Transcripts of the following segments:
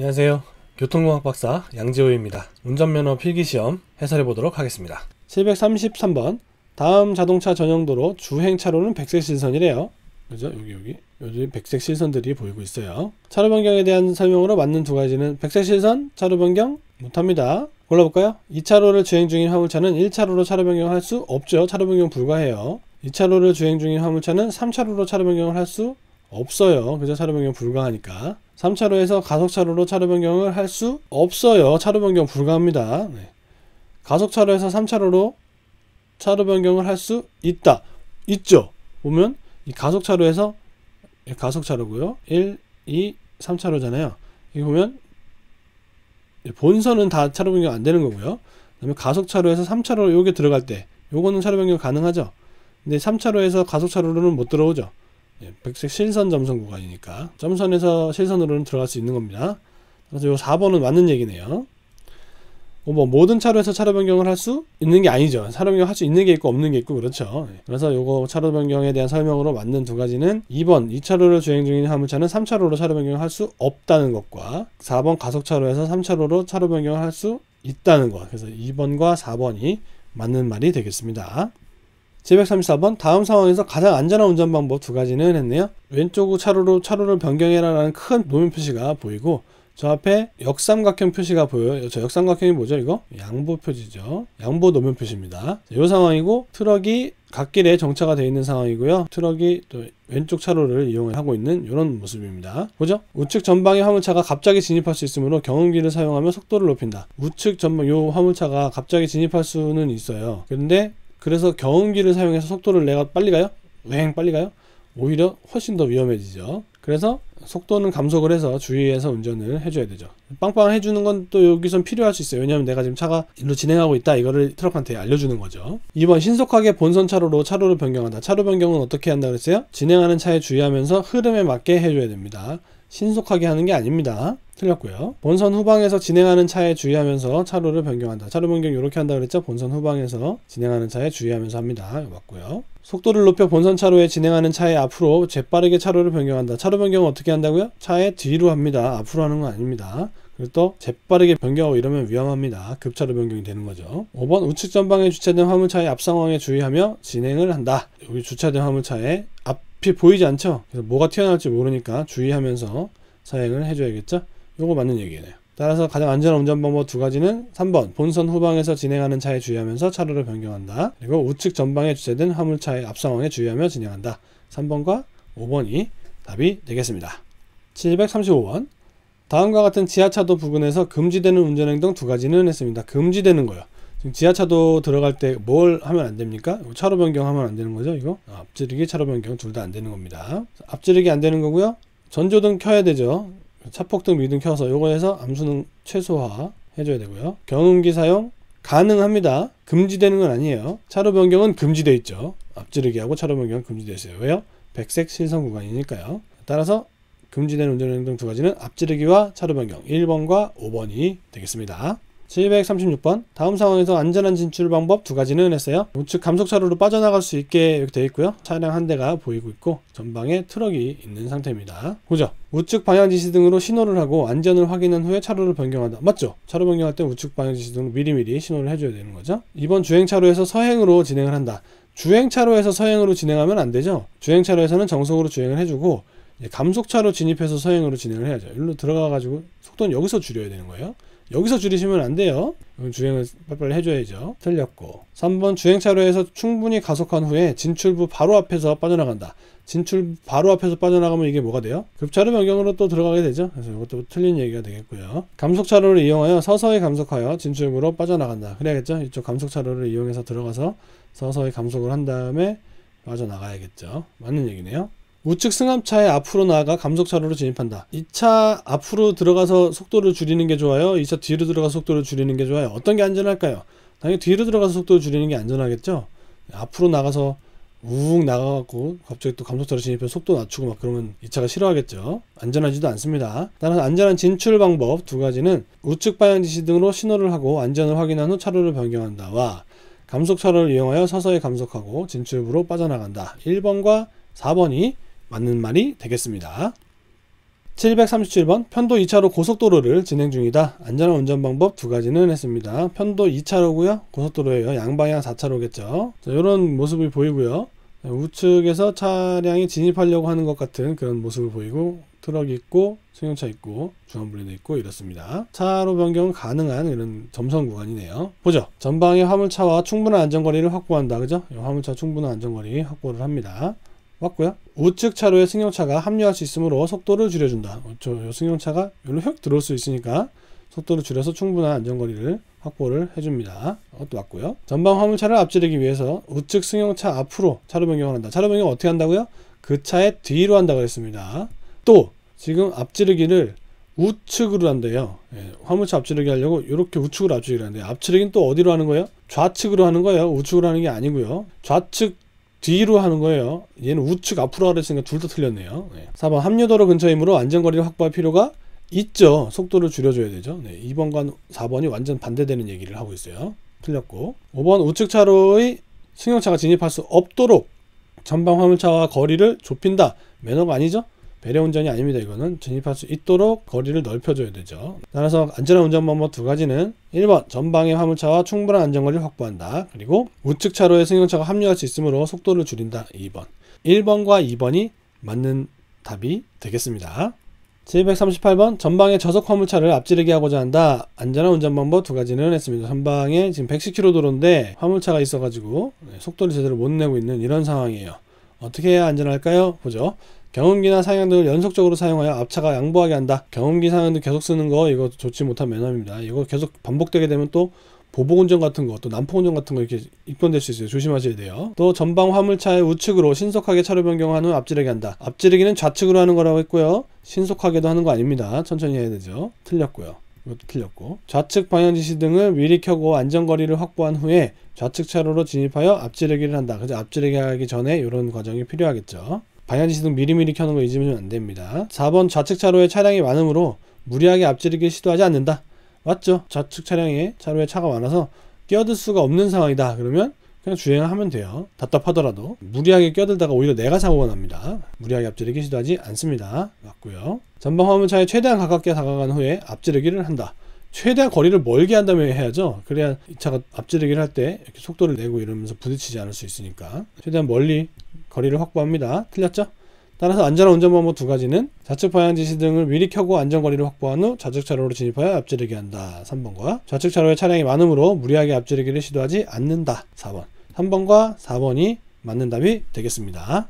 안녕하세요. 교통공학 박사 양지호입니다. 운전면허 필기시험 해설해 보도록 하겠습니다. 733번 다음 자동차 전용도로 주행차로는 백색 실선이래요. 그죠? 여기 여기 여기 백색 실선들이 보이고 있어요. 차로 변경에 대한 설명으로 맞는 두 가지는 백색 실선, 차로 변경 못합니다. 골라볼까요? 2차로를 주행 중인 화물차는 1차로로 차로 변경할 수 없죠. 차로 변경 불가해요. 2차로를 주행 중인 화물차는 3차로로 차로 변경을 할 수 없어요. 그저 차로 변경 불가하니까. 3차로에서 가속차로로 차로 변경을 할 수 없어요. 차로 변경 불가합니다. 네. 가속차로에서 3차로로 차로 변경을 할 수 있다. 있죠. 보면 이 가속차로에서 예, 가속차로고요. 1, 2, 3차로잖아요. 이기 보면 예, 본선은 다 차로 변경 안 되는 거고요. 그다음에 가속차로에서 3차로 로 여기 들어갈 때 요거는 차로 변경 가능하죠. 근데 3차로에서 가속차로로는 못 들어오죠. 예, 백색 실선 점선 구간이니까 점선에서 실선으로는 들어갈 수 있는 겁니다. 그래서 요 4번은 맞는 얘기네요. 뭐, 뭐 모든 차로에서 차로 변경을 할 수 있는 게 아니죠. 차로 변경할 수 있는 게 있고 없는 게 있고 그렇죠. 예, 그래서 요거 차로 변경에 대한 설명으로 맞는 두 가지는 2번 2차로를 주행 중인 화물차는 3차로로 차로 변경할 수 없다는 것과 4번 가속차로에서 3차로로 차로 변경할 수 있다는 것. 그래서 2번과 4번이 맞는 말이 되겠습니다. 734번 다음 상황에서 가장 안전한 운전 방법 두 가지는 했네요. 왼쪽 차로로 차로를 변경해라라는 큰 노면 표시가 보이고 저 앞에 역삼각형 표시가 보여요. 저 역삼각형이 뭐죠? 이거 양보 표지죠. 양보 노면 표시입니다. 이 상황이고 트럭이 갓길에 정차가 되어 있는 상황이고요. 트럭이 또 왼쪽 차로를 이용하고 있는 이런 모습입니다. 보죠? 우측 전방의 화물차가 갑자기 진입할 수 있으므로 경운기를 사용하며 속도를 높인다. 우측 전방 요 화물차가 갑자기 진입할 수는 있어요. 근데 그래서 경운기를 사용해서 속도를 내가 빨리 가요? 왜행 빨리 가요? 오히려 훨씬 더 위험해지죠. 그래서 속도는 감속을 해서 주의해서 운전을 해줘야 되죠. 빵빵 해주는 건 또 여기선 필요할 수 있어요. 왜냐하면 내가 지금 차가 일로 진행하고 있다. 이거를 트럭한테 알려주는 거죠. 2번 신속하게 본선 차로로 차로를 변경한다. 차로 변경은 어떻게 한다 그랬어요? 진행하는 차에 주의하면서 흐름에 맞게 해줘야 됩니다. 신속하게 하는 게 아닙니다. 틀렸고요. 본선 후방에서 진행하는 차에 주의하면서 차로를 변경한다. 차로 변경 이렇게 한다 그랬죠? 본선 후방에서 진행하는 차에 주의하면서 합니다. 맞고요. 속도를 높여 본선 차로에 진행하는 차에 앞으로 재빠르게 차로를 변경한다. 차로 변경은 어떻게 한다고요? 차에 뒤로 합니다. 앞으로 하는 건 아닙니다. 그리고 또 재빠르게 변경하고 이러면 위험합니다. 급차로 변경이 되는 거죠. 5번 우측 전방에 주차된 화물차의 앞 상황에 주의하며 진행을 한다. 여기 주차된 화물차의 앞 앞이 보이지 않죠? 그래서 뭐가 튀어나올지 모르니까 주의하면서 사행을 해줘야겠죠? 요거 맞는 얘기네요. 따라서 가장 안전한 운전 방법 두 가지는 3번 본선 후방에서 진행하는 차에 주의하면서 차로를 변경한다. 그리고 우측 전방에 주차된 화물차의 앞 상황에 주의하며 진행한다. 3번과 5번이 답이 되겠습니다. 735번 다음과 같은 지하차도 부근에서 금지되는 운전행 동두 가지는 했습니다. 금지되는 거요. 지금 지하차도 들어갈 때 뭘 하면 안 됩니까? 차로 변경하면 안 되는 거죠, 이거? 아, 앞지르기, 차로 변경 둘 다 안 되는 겁니다. 앞지르기 안 되는 거고요. 전조등 켜야 되죠. 차폭등, 미등 켜서 요거 해서 암수는 최소화 해줘야 되고요. 경운기 사용 가능합니다. 금지되는 건 아니에요. 차로 변경은 금지돼 있죠. 앞지르기하고 차로 변경은 금지되어 있어요. 왜요? 백색 신선 구간이니까요. 따라서 금지된 운전행동 두 가지는 앞지르기와 차로 변경 1번과 5번이 되겠습니다. 736번 다음 상황에서 안전한 진출 방법 두 가지는 했어요 우측 감속차로로 빠져나갈 수 있게 이렇게 되어 있고요 차량 한 대가 보이고 있고 전방에 트럭이 있는 상태입니다 보죠 우측 방향 지시등으로 신호를 하고 안전을 확인한 후에 차로를 변경한다 맞죠 차로 변경할 때 우측 방향 지시등으로 미리미리 신호를 해줘야 되는 거죠 이번 주행차로에서 서행으로 진행을 한다 주행차로에서 서행으로 진행하면 안 되죠 주행차로에서는 정속으로 주행을 해주고 감속차로 진입해서 서행으로 진행을 해야죠 일로 들어가 가지고 속도는 여기서 줄여야 되는 거예요 여기서 줄이시면 안 돼요. 주행을 빨리빨리 해줘야죠. 틀렸고. 3번 주행차로에서 충분히 가속한 후에 진출부 바로 앞에서 빠져나간다. 진출 바로 앞에서 빠져나가면 이게 뭐가 돼요? 급차로 변경으로 또 들어가게 되죠. 그래서 이것도 틀린 얘기가 되겠고요. 감속차로를 이용하여 서서히 감속하여 진출부로 빠져나간다. 그래야겠죠? 이쪽 감속차로를 이용해서 들어가서 서서히 감속을 한 다음에 빠져나가야겠죠. 맞는 얘기네요. 우측 승합차에 앞으로 나아가 감속차로로 진입한다. 2차 앞으로 들어가서 속도를 줄이는 게 좋아요? 2차 뒤로 들어가서 속도를 줄이는 게 좋아요? 어떤 게 안전할까요? 당연히 뒤로 들어가서 속도를 줄이는 게 안전하겠죠? 앞으로 나가서 우욱 나가갖고 갑자기 또 감속차로 진입해서 속도 낮추고 막 그러면 이 차가 싫어하겠죠 안전하지도 않습니다 따라서 안전한 진출 방법 두 가지는 우측 방향 지시 등으로 신호를 하고 안전을 확인한 후 차로를 변경한다 와 감속차로를 이용하여 서서히 감속하고 진출부로 빠져나간다 1번과 4번이 맞는 말이 되겠습니다. 737번 편도 2차로 고속도로를 진행 중이다. 안전한 운전 방법 두 가지는 했습니다. 편도 2차로고요. 고속도로예요. 양방향 4차로겠죠. 자, 이런 모습이 보이고요. 우측에서 차량이 진입하려고 하는 것 같은 그런 모습을 보이고 트럭 있고 승용차 있고 중앙분리도 있고 이렇습니다. 차로 변경 가능한 이런 점선 구간이네요. 보죠. 전방에 화물차와 충분한 안전거리를 확보한다. 그죠? 화물차 충분한 안전거리 확보를 합니다. 맞고요. 우측 차로에 승용차가 합류할 수 있으므로 속도를 줄여준다. 저 승용차가 여기로 휙 들어올 수 있으니까 속도를 줄여서 충분한 안전거리를 확보를 해줍니다. 이것도 어, 맞고요. 전방 화물차를 앞지르기 위해서 우측 승용차 앞으로 차로 변경을 한다. 차로 변경 어떻게 한다고요? 그 차의 뒤로 한다고 했습니다. 또 지금 앞지르기를 우측으로 한대요. 예, 화물차 앞지르기 하려고 이렇게 우측으로 앞지르기 하는데 앞지르기는 또 어디로 하는 거예요? 좌측으로 하는 거예요. 우측으로 하는 게 아니고요. 좌측 뒤로 하는 거예요. 얘는 우측 앞으로 하랬으니까 둘 다 틀렸네요. 네. 4번 합류도로 근처이므로 안전거리를 확보할 필요가 있죠. 속도를 줄여줘야 되죠. 네. 2번과 4번이 완전 반대되는 얘기를 하고 있어요. 틀렸고 5번 우측 차로의 승용차가 진입할 수 없도록 전방 화물차와 거리를 좁힌다. 매너가 아니죠? 배려 운전이 아닙니다. 이거는 진입할 수 있도록 거리를 넓혀줘야 되죠. 따라서 안전한 운전 방법 두 가지는 1번 전방의 화물차와 충분한 안전거리를 확보한다. 그리고 우측 차로에 승용차가 합류할 수 있으므로 속도를 줄인다. 2번 1번과 2번이 맞는 답이 되겠습니다. 738번 전방의 저속 화물차를 앞지르게 하고자 한다. 안전한 운전 방법 두 가지는 했습니다. 전방에 지금 110km 도로인데 화물차가 있어가지고 네, 속도를 제대로 못 내고 있는 이런 상황이에요. 어떻게 해야 안전할까요? 보죠. 경운기나 상향 등을 연속적으로 사용하여 앞차가 양보하게 한다. 경운기 상향등 계속 쓰는 거 이거 좋지 못한 매너입니다. 이거 계속 반복되게 되면 또 보복 운전 같은 거, 또 난폭 운전 같은 거 이렇게 입건될 수 있어요. 조심하셔야 돼요. 또 전방 화물차의 우측으로 신속하게 차로 변경한 후 앞지르기 한다. 앞지르기는 좌측으로 하는 거라고 했고요. 신속하게도 하는 거 아닙니다. 천천히 해야 되죠. 틀렸고요. 이것도 틀렸고 좌측 방향 지시 등을 미리 켜고 안전거리를 확보한 후에 좌측 차로로 진입하여 앞지르기를 한다. 그래서 앞지르기 하기 전에 이런 과정이 필요하겠죠. 방향지 시동 미리미리 켜는 걸 잊으면 안 됩니다. 4번 좌측 차로에 차량이 많으므로 무리하게 앞지르기 시도하지 않는다. 맞죠? 좌측 차량에 차로에 차가 많아서 끼어들 수가 없는 상황이다. 그러면 그냥 주행하면 을 돼요. 답답하더라도 무리하게 껴들다가 오히려 내가 사고가 납니다. 무리하게 앞지르기 시도하지 않습니다. 맞고요. 전방 화물차에 최대한 가깝게 다가간 후에 앞지르기를 한다. 최대한 거리를 멀게 한 다음에 해야죠. 그래야 이 차가 앞지르기를 할 때 이렇게 속도를 내고 이러면서 부딪히지 않을 수 있으니까 최대한 멀리 거리를 확보합니다. 틀렸죠? 따라서 안전한 운전 방법 두 가지는 좌측 방향 지시 등을 미리 켜고 안전 거리를 확보한 후 좌측 차로로 진입하여 앞지르게 한다. 3번과 좌측 차로에 차량이 많으므로 무리하게 앞지르기를 시도하지 않는다. 4번. 3번과 4번이 맞는 답이 되겠습니다.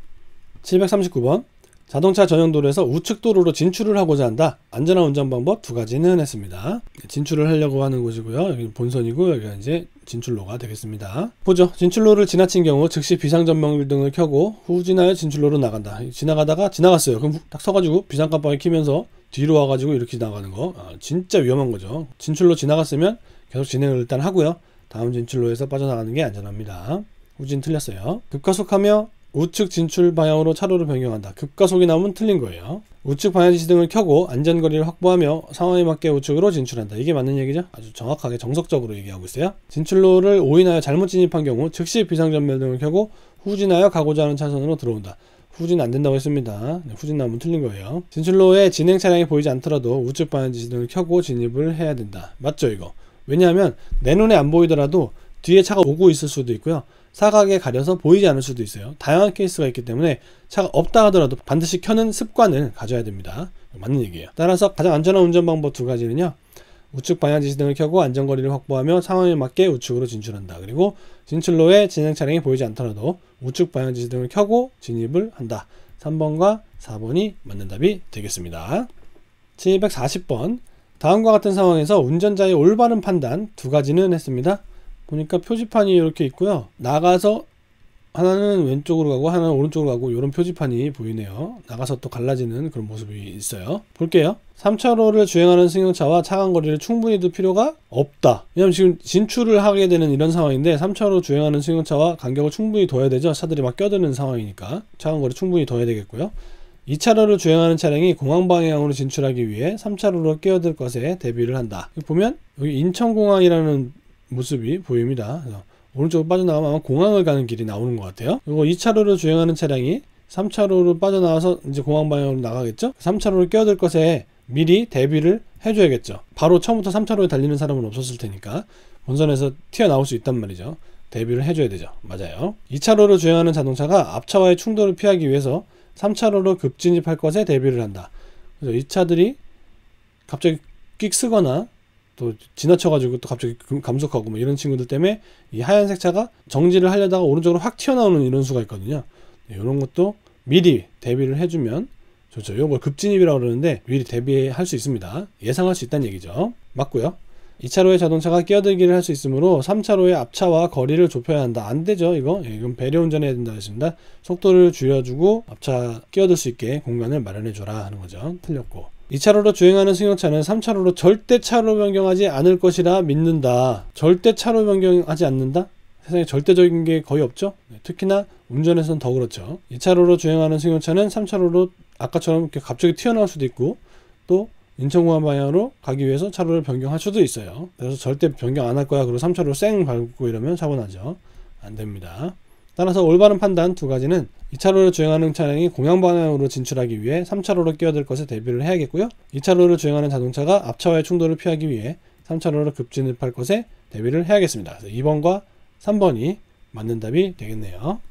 739번 자동차 전용 도로에서 우측 도로로 진출을 하고자 한다. 안전한 운전 방법 두 가지는 했습니다. 진출을 하려고 하는 곳이고요. 여기 본선이고 여기가 이제 진출로가 되겠습니다. 보죠. 진출로를 지나친 경우 즉시 비상전명길 등을 켜고 후진하여 진출로로 나간다. 지나가다가 지나갔어요. 그럼 딱 서가지고 비상깜빡이 키면서 뒤로 와가지고 이렇게 나가는 거 아, 진짜 위험한 거죠. 진출로 지나갔으면 계속 진행을 일단 하고요. 다음 진출로에서 빠져나가는 게 안전합니다. 후진 틀렸어요. 급가속하며 우측 진출 방향으로 차로를 변경한다. 급가속이 나오면 틀린 거예요. 우측 방향 지시등을 켜고 안전거리를 확보하며 상황에 맞게 우측으로 진출한다. 이게 맞는 얘기죠? 아주 정확하게 정석적으로 얘기하고 있어요. 진출로를 오인하여 잘못 진입한 경우 즉시 비상전멸등을 켜고 후진하여 가고자 하는 차선으로 들어온다. 후진 안 된다고 했습니다. 네, 후진 나오면 틀린 거예요. 진출로에 진행 차량이 보이지 않더라도 우측 방향 지시등을 켜고 진입을 해야 된다. 맞죠 이거? 왜냐하면 내 눈에 안 보이더라도 뒤에 차가 오고 있을 수도 있고요. 사각에 가려서 보이지 않을 수도 있어요. 다양한 케이스가 있기 때문에 차가 없다 하더라도 반드시 켜는 습관을 가져야 됩니다. 맞는 얘기예요. 따라서 가장 안전한 운전 방법 두 가지는요. 우측 방향 지시등을 켜고 안전거리를 확보하며 상황에 맞게 우측으로 진출한다. 그리고 진출로에 진행 차량이 보이지 않더라도 우측 방향 지시등을 켜고 진입을 한다. 3번과 4번이 맞는 답이 되겠습니다. 740번 다음과 같은 상황에서 운전자의 올바른 판단 두 가지는 했습니다. 보니까 표지판이 이렇게 있고요. 나가서 하나는 왼쪽으로 가고 하나는 오른쪽으로 가고 이런 표지판이 보이네요. 나가서 또 갈라지는 그런 모습이 있어요. 볼게요. 3차로를 주행하는 승용차와 차간 거리를 충분히 둘 필요가 없다. 왜냐면 지금 진출을 하게 되는 이런 상황인데 3차로 주행하는 승용차와 간격을 충분히 둬야 되죠. 차들이 막 껴드는 상황이니까 차간 거리 충분히 둬야 되겠고요. 2차로를 주행하는 차량이 공항 방향으로 진출하기 위해 3차로로 끼어들 것에 대비를 한다. 보면 여기 인천공항이라는 모습이 보입니다. 오른쪽으로 빠져나가면 공항을 가는 길이 나오는 것 같아요. 그리고 2차로를 주행하는 차량이 3차로로 빠져나와서 이제 공항 방향으로 나가겠죠? 3차로를 끼어들 것에 미리 대비를 해줘야겠죠. 바로 처음부터 3차로에 달리는 사람은 없었을 테니까 본선에서 튀어나올 수 있단 말이죠. 대비를 해줘야 되죠. 맞아요. 2차로를 주행하는 자동차가 앞차와의 충돌을 피하기 위해서 3차로로 급진입할 것에 대비를 한다. 그래서 이 차들이 갑자기 끽 쓰거나 또 지나쳐가지고 또 갑자기 그 감속하고 뭐 이런 친구들 때문에 이 하얀색 차가 정지를 하려다가 오른쪽으로 확 튀어나오는 이런 수가 있거든요. 이런 네, 것도 미리 대비를 해주면 좋죠. 요걸 뭐 급진입이라고 그러는데 미리 대비할 수 있습니다. 예상할 수 있다는 얘기죠. 맞고요. 2차로에 자동차가 끼어들기를 할 수 있으므로 3차로의 앞차와 거리를 좁혀야 한다. 안 되죠, 이거? 예, 이건 배려 운전해야 된다 했습니다. 속도를 줄여주고 앞차 끼어들 수 있게 공간을 마련해줘라 하는 거죠. 틀렸고. 2차로로 주행하는 승용차는 3차로로 절대 차로 변경하지 않을 것이라 믿는다. 절대 차로 변경하지 않는다? 세상에 절대적인 게 거의 없죠? 네, 특히나 운전에선 더 그렇죠. 2차로로 주행하는 승용차는 3차로로 아까처럼 이렇게 갑자기 튀어나올 수도 있고 또 인천공항 방향으로 가기 위해서 차로를 변경할 수도 있어요. 그래서 절대 변경 안 할 거야. 그리고 3차로 쌩 밟고 이러면 사고 나죠. 안 됩니다. 따라서 올바른 판단 두 가지는 2차로를 주행하는 차량이 공향 방향으로 진출하기 위해 3차로로 끼어들 것에 대비를 해야겠고요. 2차로를 주행하는 자동차가 앞차와의 충돌을 피하기 위해 3차로로 급진입할 것에 대비를 해야겠습니다. 그래서 2번과 3번이 맞는 답이 되겠네요.